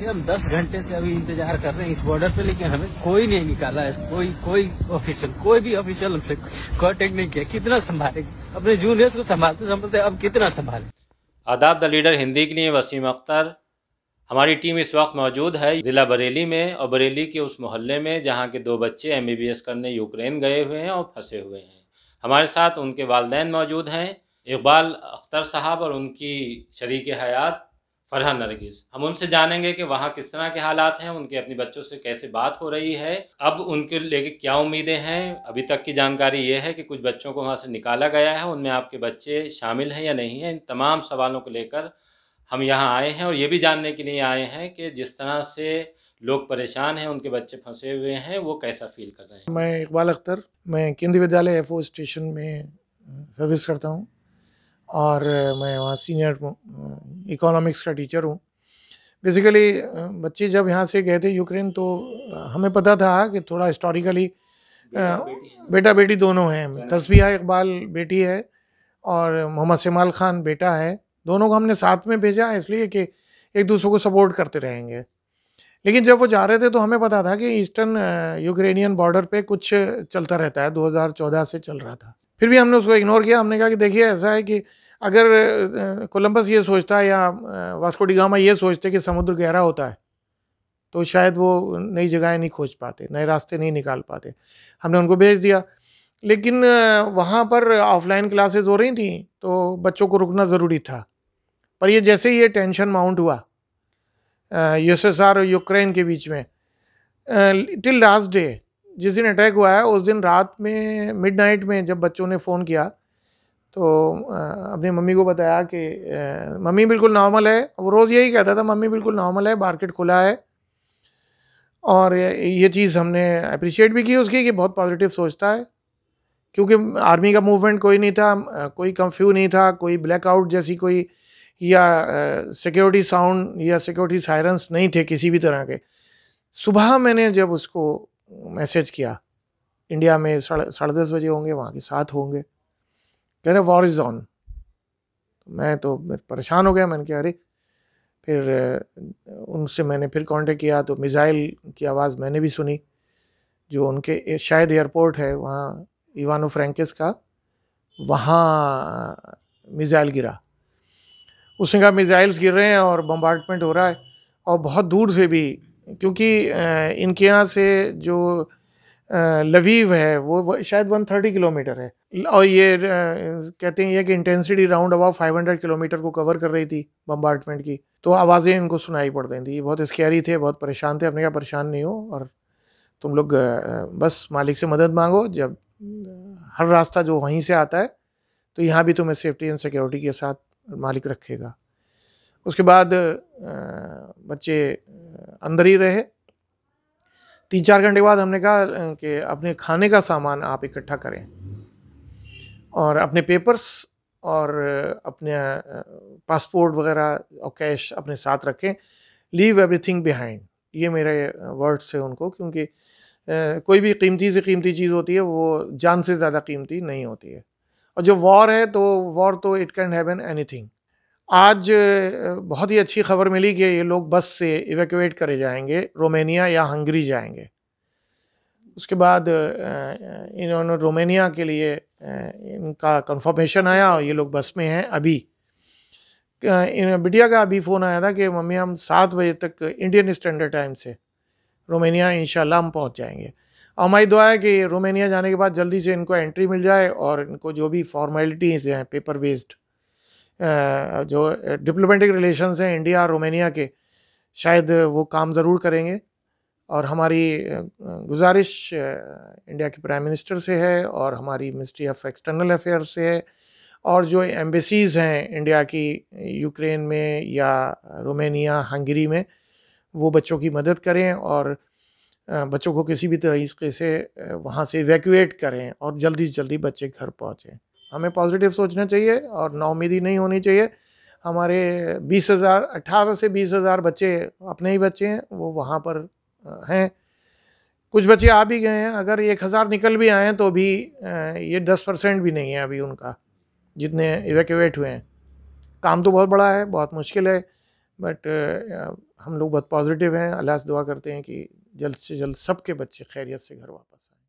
देखिए हम 10 घंटे से अभी इंतजार कर रहे हैं इस बॉर्डर पे लेकिन हमें कोई नहीं निकाला है कोई कोई ऑफिशियल कोई भी ऑफिशियल हमसे कॉन्टेक्ट नहीं किया कितना संभाले अपने जूनियर्स को संभालते संभालते अब कितना संभाले आदाब द लीडर हिंदी के लिए वसीम अख्तर हमारी टीम इस वक्त मौजूद है जिला बरेली में और बरेली के उस मोहल्ले में जहाँ के दो बच्चे एम करने यूक्रेन गए हुए हैं और फंसे हुए हैं हमारे साथ उनके वालदेन मौजूद हैं इकबाल अख्तर साहब और उनकी शरीक हयात फरहान नरगिस हम उनसे जानेंगे कि वहाँ किस तरह के हालात हैं उनके अपने बच्चों से कैसे बात हो रही है अब उनके लेके क्या उम्मीदें हैं अभी तक की जानकारी ये है कि कुछ बच्चों को वहाँ से निकाला गया है उनमें आपके बच्चे शामिल हैं या नहीं हैं इन तमाम सवालों को लेकर हम यहाँ आए हैं और ये भी जानने के लिए आए हैं कि जिस तरह से लोग परेशान हैं उनके बच्चे फंसे हुए हैं वो कैसा फील कर रहे हैं मैं इकबाल अख्तर मैं केंद्रीय विद्यालय एफ स्टेशन में सर्विस करता हूँ और मैं वहाँ सीनियर इकोनॉमिक्स का टीचर हूँ बेसिकली बच्चे जब यहाँ से गए थे यूक्रेन तो हमें पता था कि थोड़ा हिस्टोरिकली बेटा बेटी दोनों हैं तस्बिया इकबाल बेटी है और मोहम्मद सेमाल ख़ान बेटा है दोनों को हमने साथ में भेजा इसलिए कि एक दूसरे को सपोर्ट करते रहेंगे लेकिन जब वो जा रहे थे तो हमें पता था कि ईस्टर्न यूक्रेनियन बॉर्डर पे कुछ चलता रहता है 2014 से चल रहा था फिर भी हमने उसको इग्नोर किया हमने कहा कि देखिए ऐसा है कि अगर कोलंबस ये सोचता है या वास्को डिगामा ये सोचते कि समुद्र गहरा होता है तो शायद वो नई जगहें नहीं खोज पाते नए रास्ते नहीं निकाल पाते हमने उनको भेज दिया लेकिन वहाँ पर ऑफलाइन क्लासेस हो रही थी तो बच्चों को रुकना ज़रूरी था पर ये जैसे ही ये टेंशन माउंट हुआ यूएसएसआर और यूक्रेन के बीच में टिल लास्ट डे जिस दिन अटैक हुआ है उस दिन रात में मिडनाइट में जब बच्चों ने फ़ोन किया तो अपनी मम्मी को बताया कि मम्मी बिल्कुल नॉर्मल है वो रोज़ यही कहता था मम्मी बिल्कुल नॉर्मल है मार्केट खुला है और ये चीज़ हमने अप्रिशिएट भी की उसकी कि बहुत पॉजिटिव सोचता है क्योंकि आर्मी का मूवमेंट कोई नहीं था कोई कंफ्यू नहीं था कोई ब्लैकआउट जैसी कोई या सिक्योरिटी साउंड या सिक्योरिटी सायरन्स नहीं थे किसी भी तरह के सुबह मैंने जब उसको मैसेज किया इंडिया में साढ़े साढ़े दस बजे होंगे वहाँ के साथ होंगे कह रहे वॉर इज़ ऑन मैं तो मैं परेशान हो गया मैंने कहा अरे फिर उनसे मैंने फिर कांटेक्ट किया तो मिज़ाइल की आवाज़ मैंने भी सुनी जो उनके शायद एयरपोर्ट है वहाँ इवानो फ्रेंकिस का वहाँ मिज़ाइल गिरा उसने कहा मिज़ाइल्स गिर रहे हैं और बम्बार्टमेंट हो रहा है और बहुत दूर से भी क्योंकि इनके यहाँ से जो लवीव है वो शायद 130 किलोमीटर है और ये कहते हैं ये कि इंटेंसिटी राउंड अबाउट 500 किलोमीटर को कवर कर रही थी बम्बार्टमेंट की तो आवाज़ें इनको सुनाई पड़ रही थी बहुत स्कैरी थे बहुत परेशान थे अपने क्या परेशान नहीं हो और तुम लोग बस मालिक से मदद मांगो जब हर रास्ता जो वहीं से आता है तो यहाँ भी तुम्हें सेफ्टी एंड सिक्योरिटी के साथ मालिक रखेगा उसके बाद बच्चे अंदर ही रहे तीन चार घंटे बाद हमने कहा कि अपने खाने का सामान आप इकट्ठा करें और अपने पेपर्स और अपने पासपोर्ट वगैरह और कैश अपने साथ रखें लीव एवरीथिंग बिहाइंड ये मेरे वर्ड्स से उनको क्योंकि कोई भी कीमती से कीमती चीज़ होती है वो जान से ज़्यादा कीमती नहीं होती है और जो वॉर है तो वॉर तो इट कैन हैवन थिंग आज बहुत ही अच्छी खबर मिली कि ये लोग बस से इवेक्यूएट करे जाएंगे रोमानिया या हंगरी जाएंगे उसके बाद इन्होंने रोमानिया के लिए इनका कंफर्मेशन आया और ये लोग बस में हैं अभी इन बिटिया का अभी फ़ोन आया था कि मम्मी हम सात बजे तक इंडियन स्टैंडर्ड टाइम से रोमानिया इन हम पहुँच जाएंगे और हमारी दुआ है कि रोमानिया जाने के बाद जल्दी से इनको एंट्री मिल जाए और इनको जो भी फॉर्मेलिटीज़ हैं पेपर बेस्ड जो डिप्लोमेटिक रिलेशन हैं इंडिया और रोमानिया के शायद वो काम ज़रूर करेंगे और हमारी गुजारिश इंडिया के प्राइम मिनिस्टर से है और हमारी मिनिस्ट्री ऑफ एक्सटर्नल अफेयर्स से है और जो एम्बेसीज़ हैं इंडिया की यूक्रेन में या रोमानिया हंगरी में वो बच्चों की मदद करें और बच्चों को किसी भी तरीके से वहाँ से इवेक्यूएट करें और जल्दी से जल्दी बच्चे घर पहुँचें हमें पॉजिटिव सोचना चाहिए और नाउमीदी नहीं होनी चाहिए हमारे बीस हज़ार अट्ठारह से बीस हज़ार बच्चे अपने ही बच्चे हैं वो वहाँ पर हैं कुछ बच्चे आ भी गए हैं अगर एक हज़ार निकल भी आए हैं तो भी ये दस परसेंट भी नहीं है अभी उनका जितने इवेक्यूएट हुए हैं काम तो बहुत बड़ा है बहुत मुश्किल है बट हम लोग बहुत पॉजिटिव हैं अल्लाह से दुआ करते हैं कि जल्द से जल्द सबके बच्चे खैरियत से घर वापस आए